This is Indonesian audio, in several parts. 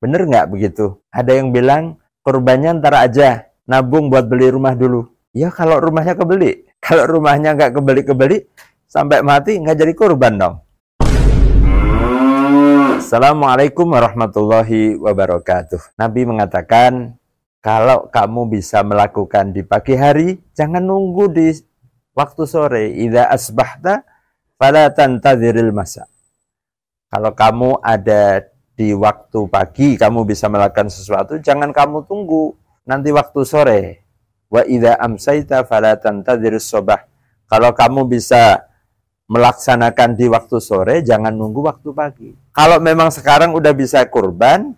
Bener nggak begitu? Ada yang bilang korbannya ntar aja nabung buat beli rumah dulu. Ya kalau rumahnya kebeli, kalau rumahnya nggak kebeli-kebeli, sampai mati nggak jadi korban dong. Assalamualaikum warahmatullahi wabarakatuh. Nabi mengatakan, kalau kamu bisa melakukan di pagi hari, jangan nunggu di waktu sore. Ida asbahta, fala diril masa. Kalau kamu ada di waktu pagi kamu bisa melakukan sesuatu, jangan kamu tunggu nanti waktu sore. Wa idza amsaita fala tantadhir sobah. Kalau kamu bisa melaksanakan di waktu sore, jangan nunggu waktu pagi. Kalau memang sekarang udah bisa kurban,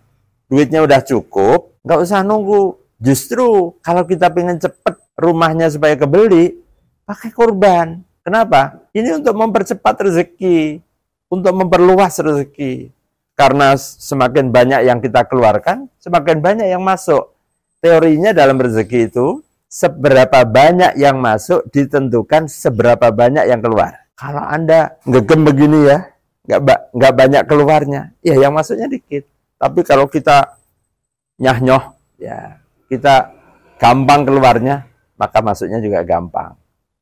duitnya udah cukup, nggak usah nunggu. Justru kalau kita pengen cepat rumahnya supaya kebeli, pakai kurban. Kenapa? Ini untuk mempercepat rezeki, untuk memperluas rezeki. Karena semakin banyak yang kita keluarkan, semakin banyak yang masuk. Teorinya dalam rezeki itu, seberapa banyak yang masuk ditentukan seberapa banyak yang keluar. Kalau Anda ngegem begini ya, nggak banyak keluarnya, ya yang masuknya dikit. Tapi kalau kita nyah nyahnyoh, ya kita gampang keluarnya, maka masuknya juga gampang.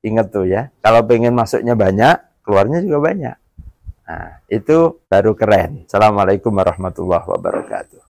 Ingat tuh ya, kalau pengen masuknya banyak, keluarnya juga banyak. Nah, itu baru keren. Assalamualaikum warahmatullahi wabarakatuh.